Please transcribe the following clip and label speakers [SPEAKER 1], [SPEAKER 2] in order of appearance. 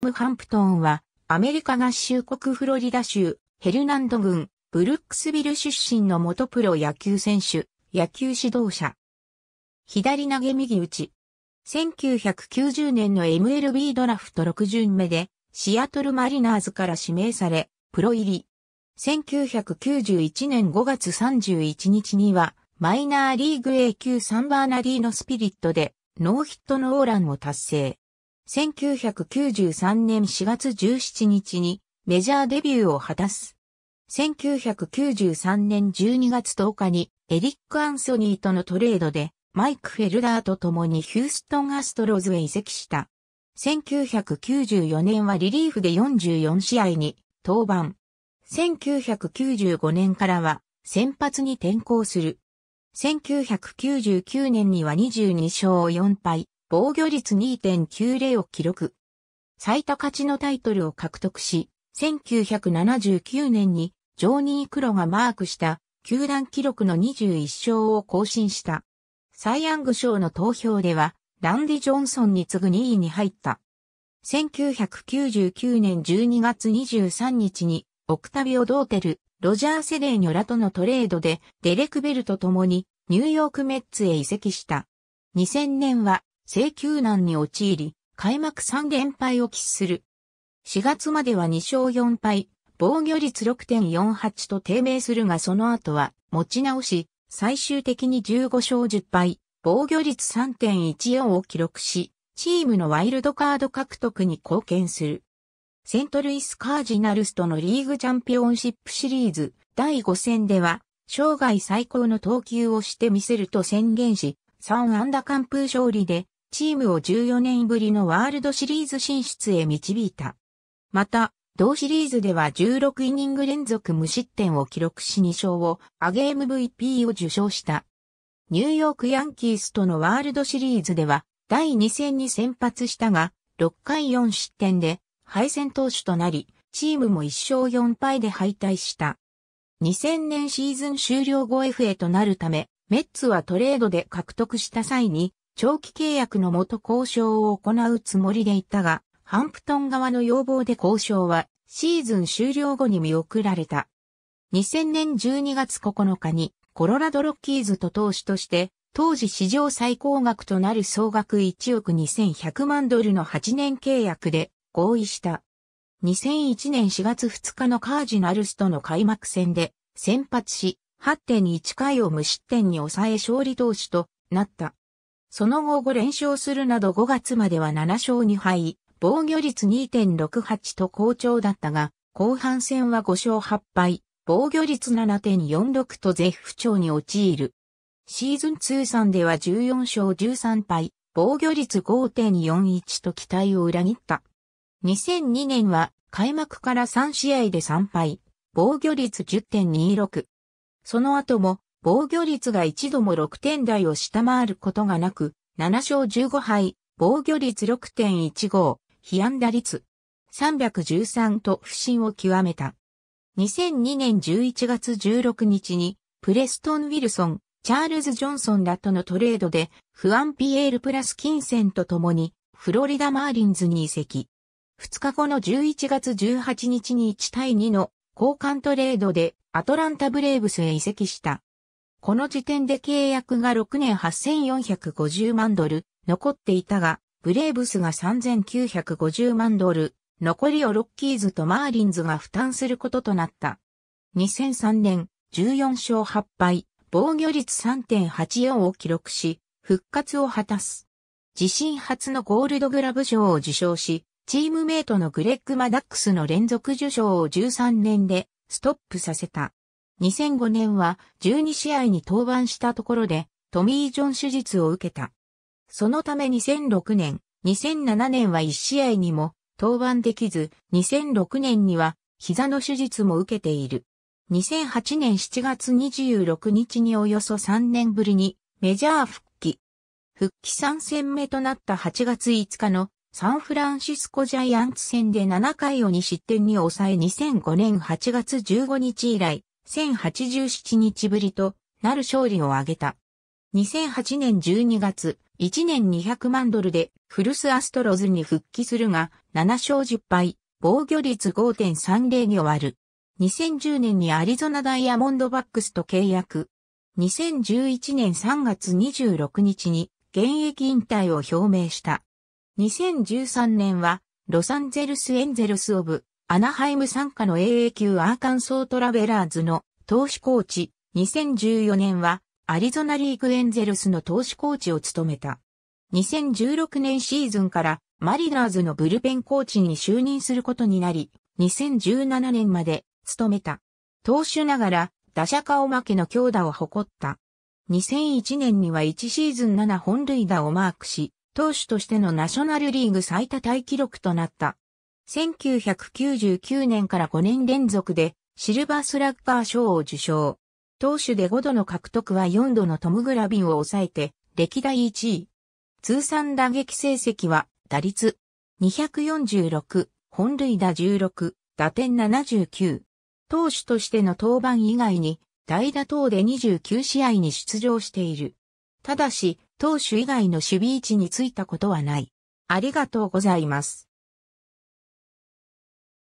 [SPEAKER 1] ムハンプトンは、アメリカ合衆国フロリダ州、ヘルナンド郡、ブルックスビル出身の元プロ野球選手、野球指導者。左投げ右打ち。1990年の MLB ドラフト6巡目で、シアトルマリナーズから指名され、プロ入り。1991年5月31日には、マイナーリーグ A 級サンバーナリーのスピリットで、ノーヒットノーランを達成。1993年4月17日にメジャーデビューを果たす。1993年12月10日にエリック・アンソニーとのトレードでマイク・フェルダーと共にヒューストン・アストロズへ移籍した。1994年はリリーフで44試合に登板。1995年からは先発に転向する。1999年には22勝4敗、防御率2.90を記録。最多勝ちのタイトルを獲得し、1979年にジョーニー・クロがマークした球団記録の21勝を更新した。サイ・ヤング賞の投票では、ランディ・ジョンソンに次ぐ2位に入った。1999年12月23日に、オクタビオ・ドーテル、ロジャー・セデーニョラとのトレードで、デレク・ベルと共に、ニューヨーク・メッツへ移籍した。2000年は、請求難に陥り、開幕3連敗を喫する。4月までは2勝4敗、防御率6.48と低迷するがその後は持ち直し、最終的に15勝10敗、防御率3.14を記録し、チームのワイルドカード獲得に貢献する。セントルイスカージナルスとのリーグチャンピオンシップシリーズ第5戦では、生涯最高の投球をしてみせると宣言し、3安打完封勝利でチームを14年ぶりのワールドシリーズ進出へ導いた。また、同シリーズでは16イニング連続無失点を記録し2勝を挙げ MVP を受賞した。ニューヨークヤンキースとのワールドシリーズでは第2戦に先発したが、6回4失点で敗戦投手となり、チームも1勝4敗で敗退した。2000年シーズン終了後 FA となるため、メッツはトレードで獲得した際に長期契約のもと交渉を行うつもりでいたが、ハンプトン側の要望で交渉はシーズン終了後に見送られた。2000年12月9日にコロラドロッキーズと投資として当時史上最高額となる総額1億2100万ドルの8年契約で合意した。2001年4月2日のカージナルスとの開幕戦で先発し、8.1回を無失点に抑え勝利投手となった。その後5連勝するなど5月までは7勝2敗、防御率2.68と好調だったが、後半戦は5勝8敗、防御率7.46と絶不調に陥る。シーズン通算では14勝13敗、防御率5.41と期待を裏切った。2002年は開幕から3試合で3敗、防御率10.26。その後も防御率が一度も6点台を下回ることがなく、7勝15敗、防御率6.15、被安打率313と不振を極めた。2002年11月16日に、プレストン・ウィルソン、チャールズ・ジョンソンらとのトレードで、フアン・ピエール・プラス金銭と共に、フロリダ・マーリンズに移籍。2日後の11月18日に1対2の交換トレードでアトランタ・ブレーブスへ移籍した。この時点で契約が6年8450万ドル残っていたが、ブレーブスが3950万ドル、残りをロッキーズとマーリンズが負担することとなった。2003年、14勝8敗、防御率3.84を記録し、復活を果たす。自身初のゴールドグラブ賞を受賞し、チームメイトのグレッグ・マダックスの連続受賞を13年でストップさせた。2005年は12試合に登板したところでトミー・ジョン手術を受けた。そのため2006年、2007年は1試合にも登板できず、2006年には膝の手術も受けている。2008年7月26日におよそ3年ぶりにメジャー復帰。復帰3戦目となった8月5日のサンフランシスコジャイアンツ戦で7回を2失点に抑え2005年8月15日以来、1087日ぶりとなる勝利を挙げた。2008年12月、1年200万ドルでフルスアストロズに復帰するが、7勝10敗、防御率5.30に終わる。2010年にアリゾナダイヤモンドバックスと契約。2011年3月26日に現役引退を表明した。2013年はロサンゼルスエンゼルスオブアナハイム参加の AA 級アーカンソートラベラーズの投手コーチ、2014年はアリゾナリーグエンゼルスの投手コーチを務めた。2016年シーズンからマリナーズのブルペンコーチに就任することになり、2017年まで務めた。投手ながら打者顔負けの強打を誇った。2001年には1シーズン7本塁打をマークし、投手としてのナショナルリーグ最多タイ記録となった。1999年から5年連続でシルバースラッガー賞を受賞。投手で5度の獲得は4度のトム・グラビンを抑えて歴代1位。通算打撃成績は打率246、本塁打16、打点79。投手としての登板以外に代打等で29試合に出場している。ただし、投手以外の守備位置についたことはない。ありがとうございます。